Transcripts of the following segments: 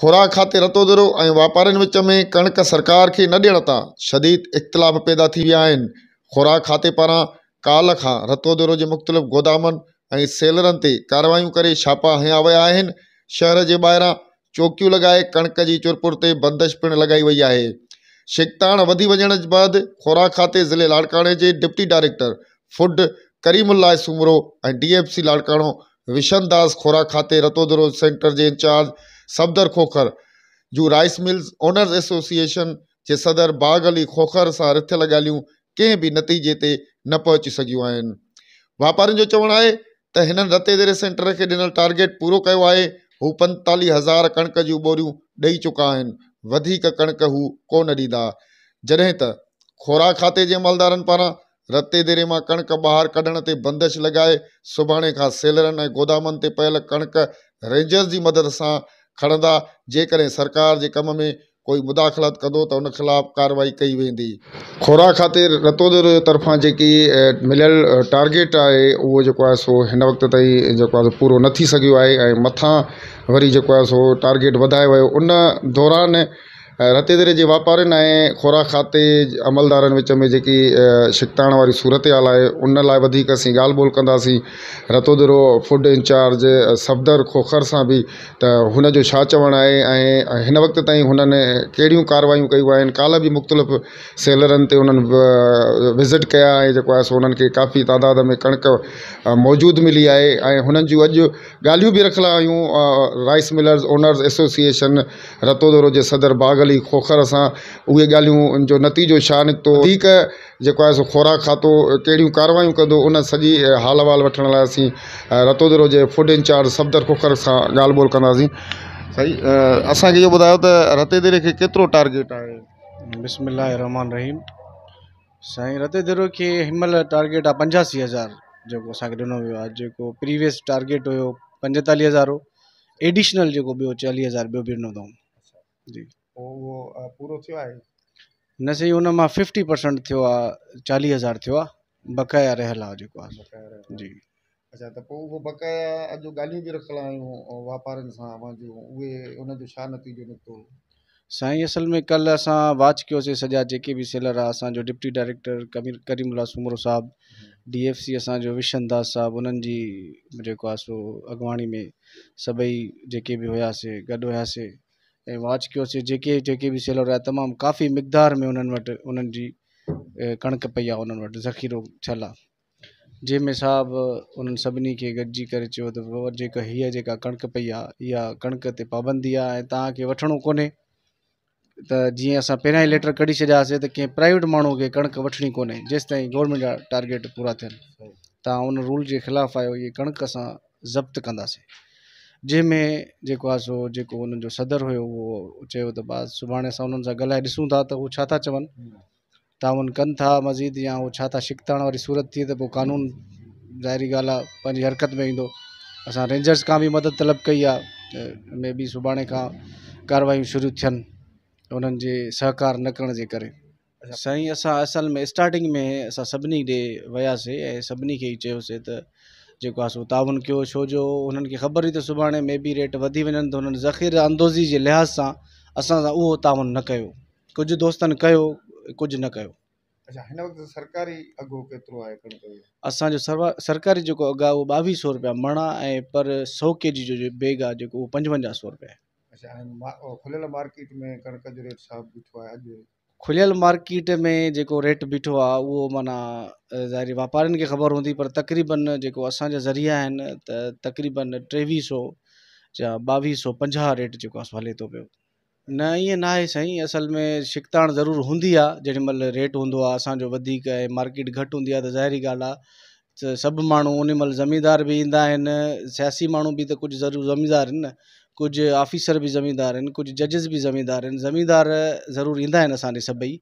ख़ुराक खाते रतो दरो ऐं विच में कणक सरकार के न ॾियण तां शदीद इख़्तिलाफ़ पैदा थी वह आहिनि ख़ुराक खाते पारां काल खां रतो दरो के मुख़्तलिफ़ गोदामनि ऐं सेलरनि ते कारवायूं करे छापा हया विया शहर के ॿाहिरां चौकियूं लगाए कणक की चुरपुर ते बंदिश पिणु लॻाई वई आहे शिकताण वधी वञण बाद ख़ुराक खाते ज़िले लाड़काणे के deputy director food Karimullah Soomro D F C Larkana Vishan Das ख़ुराक खाते रतो दरो सेंटर के इंचार्ज सफदर खोखर जो राइस मिल्स ओनर्स एसोसिएशन के सदर बाग अली खोखर से रिथल गाल कंहिं बि नतीजे से न पहुची सघियूं आहिनि वापारियुनि जो चवणु आहे त हिननि रते देरे सेंटर के ॾिनल टारगेट पूरा कयो आहे हू पंतालीह हज़ार कणक जो ॿोरियूं ॾेई चुका कणक वधीक कणिक हू कोन ॾींदा जॾहिं त खुराक खाते जे अमलदारनि पारां रते देरे में कणक ॿाहिरि कढण बंदश बंदिश सुबह का खां सेलरनि ऐं गोदामनि पयल कणिक रेंजर्स की मदद से खणंदा जेकॾहिं सरकार जे कम में कोई मुदाख़लत कंदो त उन ख़िलाफ़ु कार्रवाई कई वेंदी खुराक खाते रतोदर तरफ़ां जेकी मिलियल टारगेट आहे उहो जेको आहे सो हिन वक़्तु ताईं जेको आहे पूरो न थी सघियो आहे ऐं मथां वरी जेको आहे सो टारगेट वधायो वियो उन दौरान रते देरे जे वापारियुनि ऐं खुराक खाते अमलदारनि विच में जेकी शिकताण वारी सूरत आल आहे उन लाइ वधीक असीं ॻाल्हि ॿोल कंदासीं रतो देरो फूड इंचार्ज सफ़दर खोखर सां बि त हुन जो छा चवणु आहे ऐं हिन वक़्त ताईं हुननि कहिड़ियूं कारवायूं कयूं आहिनि काल्ह बि मुख़्तलिफ़ सेलरनि ते उन्हनि विज़िट कया ऐं जेको आहे सो उन्हनि खे काफ़ी तइदाद में कणिक मौजूदु मिली आहे ऐं हुननि जूं अॼु ॻाल्हियूं बि रखियल आहियूं rice millers owners association Ratodero जे सदर बाग़ भली खोखर सां उ ॻाल्हियूं नतीजो निकतो निकितो वधीक जेको ख़ुराक खातो कड़ी कार्रवाई कंदो उन सजी हाल अहिवाल वन लाइ असीं रतोदरो फूड इंचार्ज सफदर खोखर से गाल बोल कंदासीं साईं असांखे इहो ॿुधायो त रतेदीरे खे केतिरो टारगेट है बिस्मिल रहमान रहीम साईं रतेदीरो खे हिन महिल टारगेट आ पंजासी हज़ार जो असांखे वो वियो प्रीवियस टारगेट हो पंजताली हज़ार हो एडिशनल जो बो चाली हज़ार बो भी ॾिनो जी पोइ उहो पूरो थियो आहे न साईं हुन मां फिफ्टी परसेंट थियो आहे चालीह हज़ार थियो आहे बकाया रहियल आहे जेको आहे बकाया रहियल जी अच्छा त पोइ उहो बकाया अॼु ॻाल्हियूं बि रखियल आहियूं सां उहे उनजो छा नतीजो निकितो साईं असल में कल्ह असां वाच कयोसीं सॼा जेके बि सेलर आहे असांजो डिप्टी डायरेक्टर करीम अला सुमरो साहिबु डी एफ सी असांजो विशन दास साहिबु उन्हनि जी जेको आहे सो अॻवाणी में सभई जेके बि हुयासीं गॾु हुयासीं वाच कयो से जेके जेके बि सेलर आहे तमामु काफ़ी मिक़दार में उन्हनि वटि उन्हनि जी कणिक पई आहे उन्हनि वटि ज़ख़ीरो थियल आहे जंहिंमें साहबु उन्हनि सभिनी खे गॾिजी करे चयो त पई आहे इहा कणिक पाबंदी आहे वो को वठिणो कोन्हे त जीअं लेटर कड़ी छॾियासीं त कंहिं प्राइवेट माण्हू खे कणिक वठिणी कोन्हे जेसिताईं गवर्नमेंट जा टारगेट पूरा थे तव्हां रूल के खिलाफ आहियो इहे कणिक असां ज़ब्त कंदासीं जैमें जो आहे सो जो उन सदर हो उहो चयो त बसि सुभाणे असां उन्हनि सां ॻाल्हाए ॾिसूं था त उहो छा था चवनि हम्म। था मज़ीद या वो था शिकता वाली सूरत थी तो कानून जारी गाल हरकत में ईंदो अस रेंजर्स का भी मदद तलब कई है मे बी बि का कार्रवाई शुरू थन उन सहकार न करण के कर सही असां असल में स्टार्टिंग में असां सभिनी ॾे वियासीं ऐं सभिनी खे त जो आहे किया छो जो हुननि ख़बर हुई तो सुबह मे बी रेट वधी वन तो उन्होंने ज़ख़ीरा अंदोज़ी के लिहाज़ से असा सां उहो न कर कुछ दोस्त कुछ न अच्छा, सरकारी जो असांजो सर्वा सरकारी सौ रुपया मणा पर सौ के जी जो बैग आहे जेको उहो सौ रुपया अच्छा मार्केट में कणक जो रेट साफ बीठो है खुलियल मार्केट में जेको रेट बीठो आहे उहो माना ज़ाहिर वापारियुनि खे ख़बर हूंदी पर तक़रीबन जेको असांजा ज़रिया आहिनि त तक़रीबन टेवीह सौ या ॿावीह सौ पंजाहु रेट जेको आहे सो हले थो पियो न ईअं न आहे साईं असल में शिकताण ज़रूरु हूंदी आहे जेॾीमहिल रेट हूंदो आहे असांजो वधीक ऐं मार्किट घटि हूंदी आहे त ज़ाहिरी ॻाल्हि आहे त सभु माण्हू बि ईंदा आहिनि सियासी माण्हू बि त कुझु ज़रूरु न कुझु ऑफिसर बि ज़मीदार आहिनि कुझु जजिस बि ज़मीदार आहिनि ज़मीदार ज़रूरु ईंदा आहिनि असांजे सभई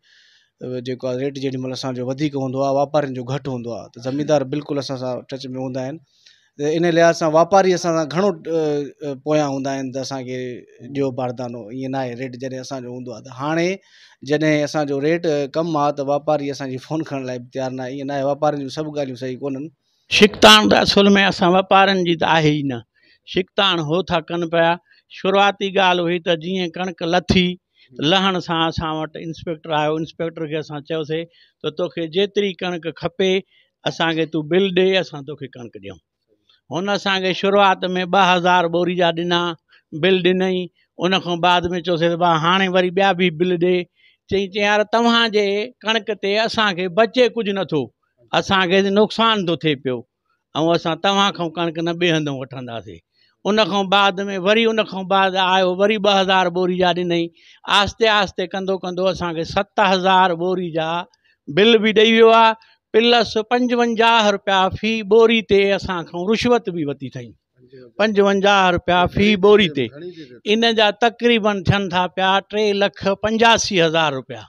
जेको आहे रेट जेॾी महिल असांजो वधीक हूंदो आहे वापारियुनि जो घटि हूंदो आहे त ज़मीदारु बिल्कुलु असां सां टच में हूंदा आहिनि त इन लिहाज़ सां वापारी असां सां घणो पोयां हूंदा आहिनि त असांखे ॾियो बारदानो ईअं न आहे रेट जॾहिं असांजो हूंदो आहे त हाणे जॾहिं असांजो रेट कमु आहे त वापारी असांजी फोन खणण लाइ तयारु न आहे ईअं न आहे वापारियुनि जूं सभु ॻाल्हियूं सही कोन्हनि त असुल में असां वापारनि जी त आहे ई न शिकताण हो था कनि पिया शुरूआती ॻाल्हि हुई त जीअं कणिक लथी लहण सां असां वटि इंस्पेक्टर आयो इंस्पेक्टर खे असां चयोसीं त तोखे जेतिरी कणिक खपे असांखे तूं बिल ॾे असां तोखे कणिक ॾियूं हुन असांखे शुरूआति में ॿ हज़ार बोरी जा ॾिना बिल ॾिनई उन खां बाद में चयोसीं हाणे वरी ॿिया बि बिल ॾे चई चई यार तव्हांजे कणिक ते असांखे बचे कुझु नथो असांखे नुक़सान थो थिए पियो ऐं असां तव्हां खां कणिक न ॿिए हंधि वठंदासीं उन बाद में वरी उन बाद आयो वरी ब हज़ार बोरी जा ॾिनई आस्ते आस्ते कंदो कंदो असांखे सत हज़ार बोरी जा बिल बि ॾेई वियो आहे प्लस पंजवंजाह रुपया फी बोरी ते असांखां रिश्वत बि वरिती अथई पंजवंजाह रुपया फी बोरी ते इन जा तक़रीबन थियनि था पिया टे लख पंजासी हज़ार रुपया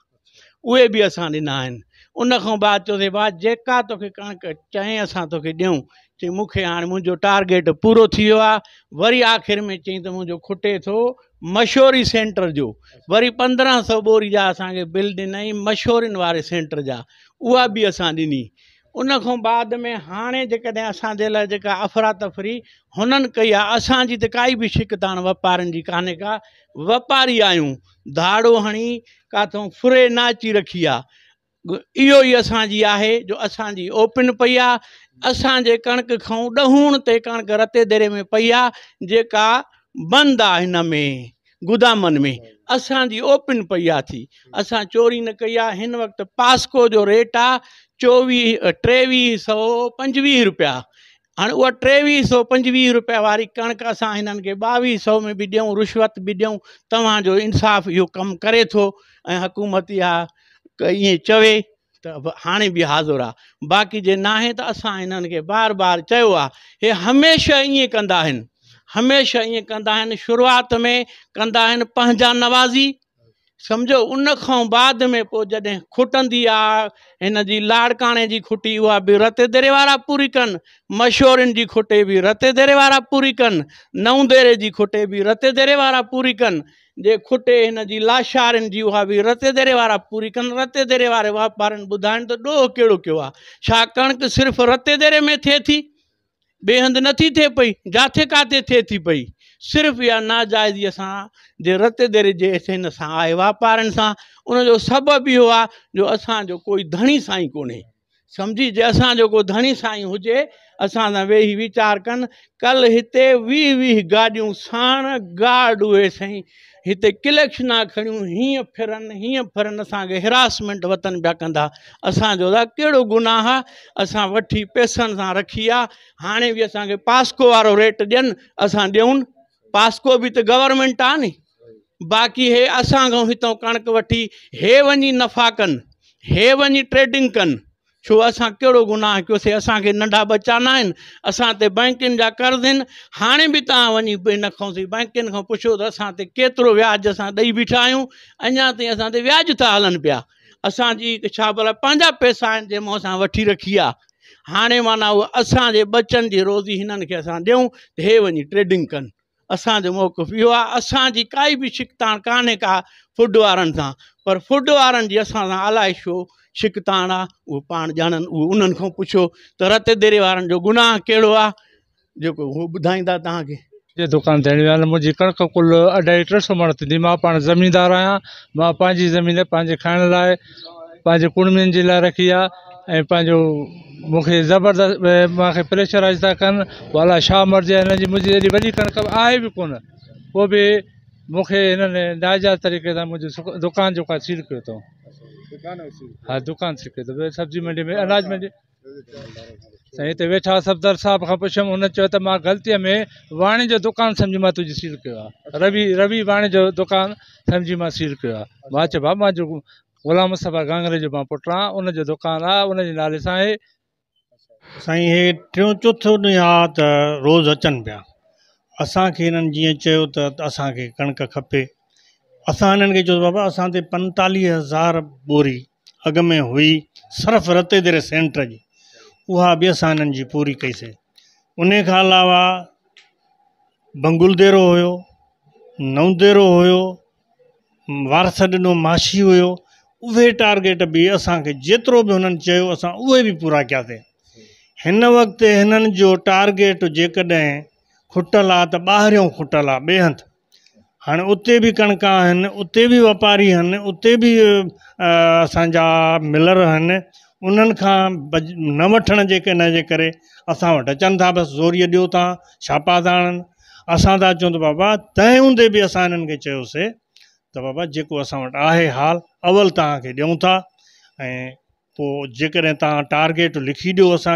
उहे बि असां ॾिना आहिनि उन खां बाद चओ थिए भाउ जेका तोखे कणिक चईं असां तोखे ॾियूं चईं मूंखे हाणे मुंहिंजो टार्गेट पूरो थी वियो आहे वरी आख़िर में चई त मुंहिंजो खुटे थो मशहूरी सेंटर जो वरी पंद्रहं सौ ॿोरी जा असांखे बिल ॾिनई मशहूरनि वारे सेंटर जा उहा बि असां ॾिनी उन खां बाद में हाणे जेकॾहिं असांजे लाइ जेका अफरातफ़री हुननि कई आहे असांजी त काई बि शिकत वापारनि जी कान्हे का वापारी आहियूं धाड़ो हणी किथे फुरे नाची रखी आहे इहो ई असांजी आहे जो असांजी ओपिन पई आहे असांजे कणिक खां ॾहूण ते कणिक रते देरे में पई आहे जेका बंदि आहे हिन में गुदामनि में असांजी ओपिन पई आहे थी असां चोरी न कई आहे हिन वक़्तु पास्को जो रेट आहे चोवीह टेवीह सौ पंजवीह रुपया हाणे उहा टेवीह सौ पंजवीह रुपया वारी कणिक असां हिननि खे ॿावीह सौ में बि ॾियूं रिश्वत बि ॾियूं तव्हांजो इंसाफ़ु इहो कमु करे थो ऐं हुकूमत इहा त ईअं चवे त हाणे बि हाज़ुरु आहे बाक़ी जे न आहे त असां हिननि खे बार बार चयो आहे हे हमेशह ईअं कंदा आहिनि हमेशह ईअं कंदा आहिनि शुरूआति में कंदा आहिनि पंहिंजा नवाज़ी समझो उन खां बाद में पोइ जॾहिं खुटंदी आहे हिन जी लाड़काणे जी खुटी उहा बि रत देरे वारा पूरी कनि मशहूरनि जी खुटे बि रत देरे वारा पूरी कनि नऊं देरे जी खुटे बि रत देरे वारा पूरी कनि जे खुटे हिन जी लाशारनि जी उहा बि रत देरे वारा पूरी कनि रत देरे वारे वापारनि ॿुधाइनि त ॾोह कहिड़ो कयो आहे छा कणिक सिर्फ़ु रते देरे में थिए थी ॿे हंधि नथी थिए पई जिथे किथे थिए थी पई सिर्फ़ु इहा नाजाइजीअ सां जे रत देरि जे सिन सां आहे वापारनि सां उनजो सबबु इहो आहे जो असांजो कोई धणी साईं कोन्हे सम्झी जे असांजो को धणी साईं हुजे असां सां वेही वीचारु कनि कल्ह हिते वीह वीह गाॾियूं साण गार्ड उहे साईं हिते कलेक्शना खणियूं हीअं फिरनि हीअं फिरनि असांखे हिरासमेंट वतनि पिया कंदा असांजो दादा कहिड़ो गुनाह आहे असां वठी पैसनि सां रखी आहे हाणे बि असांखे पास्को वारो रेट ॾियनि असां ॾियूं पास को बि त गवर्नमेंट आ नि बाक़ी हे असां खां हितां कणिक वठी हे वही नफ़ा कन हे वही ट्रेडिंग कन छो असां कड़ो गुनाह कयोसीं असांखे नंढा बचा न आहिनि असां ते बैंकियुनि जा कर्ज़ आहिनि हाणे बि तव्हां वञी हिन खां बैंकियुनि खां पुछो तो असां ते केतिरो व्याजु असां ॾेई बीठा आहियूं अञा ताईं असां व्याज था हलन पाया असांजी छा भला पैसा आहिनि जंहिं मां असां रखी आ हाँ माना वो असा बच्चन की रोज़ी इन्हें खे दूँ ॾियूं हे वही ट्रेडिंग कन असांजो मौक़ो इहो आहे असांजी काई बि छिकताण कान्हे का फुड वारनि सां पर फुड वारनि जी असां सां अलाए छो छिकताण आहे उहो पाण ॼाणनि उहो उन्हनि खां पुछो त रत देरे वारनि जो गुनाह कहिड़ो आहे जेको उहो ॿुधाईंदा तव्हांखे दुकान ते मुंहिंजी कणिक कुल अढाई टे सौ मण थींदी मां पाण ज़मीदारु आहियां मां पंहिंजी ज़मीन पंहिंजे खाइण लाइ पंहिंजे कुड़मियुनि जे लाइ रखी आहे એ પંજો મોખે જબરદસ્ત માખે પ્રેશર આજ તાકન વાલા શા મર્જે ને મુજે જલી વળી કન આય બી કોન ઓ ભી મોખે ઇનને ડાજા તરીકે તા મુજે દુકાન જો ક સિલ ક્યો તો દુકાન ઓ સિલ હા દુકાન સિલ ક્યો તો सब्जी મેલે મે અનાજ મે સહી તે બેઠા સફદર સાબ ખપશમ ને ચહો તો મા ગલતી મે વાણે જો દુકાન સમજી મા તુજી સિલ ક્યો આ રવિ રવિ વાણે જો દુકાન સમજી મા સિલ ક્યો આ માચા બાબા જો ग़ुलाम सफ़ा गांगरे जो मां पुटु आहियां उनजे दुकानु आहे हुनजे नाले सां हे साईं हे टियों चोथों ॾींहुं आहे त रोज़ु अचनि पिया असांखे हिननि जीअं चयो त असांखे कणिक खपे असां हिननि खे चयो बाबा असां ते पंतालीह हज़ार ॿोरी अॻु में हुई सिर्फ़ु रते देरे सेंटर जी उहा बि असां हिननि जी पूरी कईसीं उनखां अलावा बंगुल देरो हुयो नओ देरो हुयो वारस ॾिनो माशी हुयो उहे टारगेट बि असांखे जेतिरो बि हुननि चयो असां उहे बि पूरा कयासीं हिन वक़्तु हिननि जो टारगेट जेकॾहिं खुटल आहे त ॿाहिरियों खुटल आहे ॿिए हंधि हाणे उते बि कणिक आहिनि उते बि वापारी आहिनि उते बि असांजा मिलर आहिनि उन्हनि खां बज न वठण जे किन जे करे असां वटि अचनि था बसि ज़ोरीअ ॾियो था छापा था हणनि असां था अचूं त बाबा तंहिं हूंदे बि असां हिननि खे चयोसीं तो बबा जो अस है हाल अवल तक दूँ था जारगेट लिखी दियो अस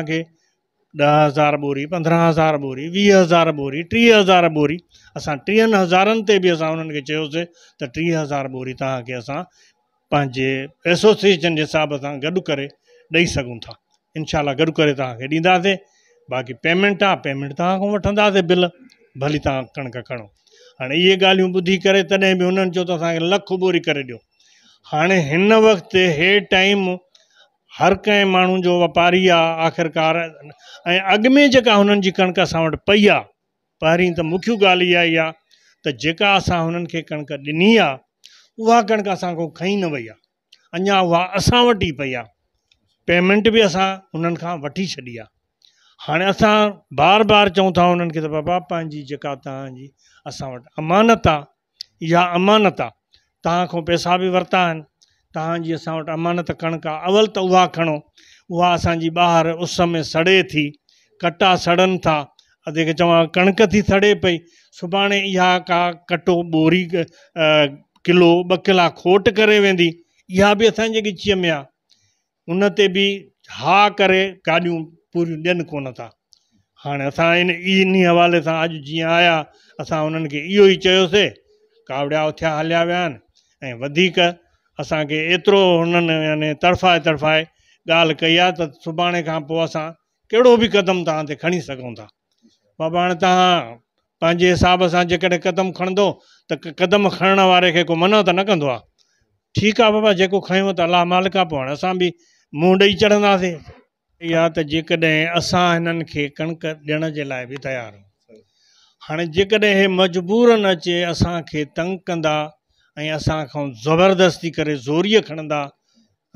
हज़ार बोरी पंद्रह हज़ार बोरी वी हज़ार बोरी टी हज़ार बोरी अस टी हज़ार भी अस टी हज़ार बोरी तक असे एसोसिएशन के हिसाब से गड कर दई सूँ था इनशाला गुड कर बाकी पेमेंट आ पेमेंट तक वे बिल भली तक कणक हाणे इहे ॻाल्हियूं ॿुधी करे तॾहिं बि हुननि चयो त असांखे लख ॿोरी करे ॾियो हाणे हिन वक़्ति हे टाइम हर कंहिं माण्हू जो वापारी आहे आख़िरकार ऐं अॻु में जेका हुननि जी कणिक असां वटि पई आहे पहिरीं त मुख्य ॻाल्हि इहा ई आहे त जेका असां हुननि खे कणिक ॾिनी आहे उहा कणिक असां खां खई न वई आहे अञा उहा असां वटि ई पई आहे पेमेंट बि असां हुननि खां वठी छॾी आहे हाणे असां बार बार चऊं था उन्हनि खे त बाबा पंहिंजी जेका तव्हांजी असां वटि अमानत आहे इहा अमानत आहे तव्हांखो पैसा बि वरिता आहिनि तव्हांजी असां वटि अमानत कणिक आहे अवल त उहा खणो उहा असांजी उस में सड़े थी कटा सड़नि था अॼु खे चवां कणिक थी सड़े पई सुभाणे इहा का कटो ॿोरी किलो ॿ किला खोट करे वेंदी इहा बि असांजे ॻिचीअ में आहे उन ते बि हा करे गाॾियूं पूरी ॾियनि को हाँ अस इन इन हवाले सां अॼु जीअं आया असां उन्हनि खे इहो ई चयोसीं उथिया हलिया वन आहिनि ऐं वधीक असांखे एतिरो तरफ़ाए तरफ़ाए ॻाल्हि कई तो त सुभाणे खां पोइ असां क़दम तव्हां ते खणी सघूं था बाबा हाँ तं हिसाब से जेकॾहिं क़दम खणंदो तो क़दम खणण वारे खे को मना त न कंदो आहे ठीकु आहे बाबा जेको खयूं त अलाह मालिक आहे पोइ हाणे असां बि मुंहुं त जेकॾहिं असां हिननि खे कणिक ॾियण जे लाइ बि तयारु आहियूं हाणे जेकॾहिं हे मजबूरन अचे असांखे तंग कंदा ऐं असांखो ज़बरदस्ती करे ज़ोरीअ खणंदा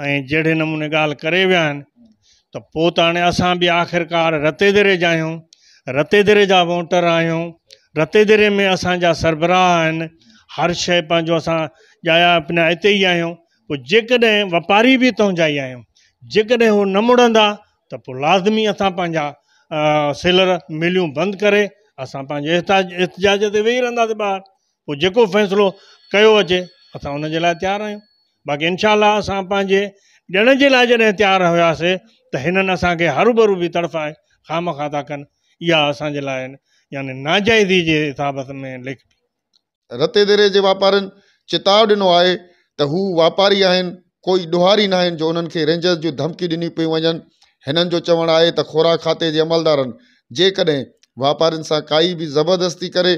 ऐं जहिड़े नमूने ॻाल्हि करे विया आहिनि त पोइ त हाणे असां बि आख़िरकार रते देरे जा आहियूं रते देरे जा वोटर आहियूं रते धेरे में असांजा सरबराह आहिनि हर शइ पंहिंजो असां ॼाया अपनाया हिते ई आहियूं पोइ जेकॾहिं वापारी बि न मुड़ंदा तो लाज़मी असा पंहिंजा सेलर मिलियूं बंदि करे असां पंहिंजे एहताज एहतजाज ते वेही रहंदासीं ॿाहिरि पोइ जेको फ़ैसिलो अचे अस उन तैयार आयो बाक़ी इनशाला असां पंहिंजे के लिए जैसे तैयार तयारु तो त हिननि असांखे हरू बि तड़फाए खाम खा था कनि इहा असांजे लाइ यानी नाजाइज़ी जे हिसाब में लिख रते देरे के व्यापार चिताव दिनों आहे तो वापारी आहिनि कोई दुहारी ना जो उन्हें रेंजर्स जो धमकी दिनी पी वन हिननि जो चवणु आहे त खोराक खाते जे अमलदारनि जेकॾहिं वापारियुनि सां काई बि ज़बरदस्ती करे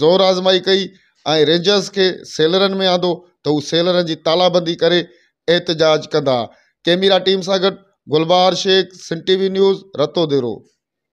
ज़ोर आज़माई कई ऐं रेंजर्स खे सेलरनि में आंदो त हू सेलरनि जी तालाबंदी करे एतिजाज कंदा कैमरा टीम सां गॾु गुलबार शेख सिन टी वी न्यूज़ रतो देरो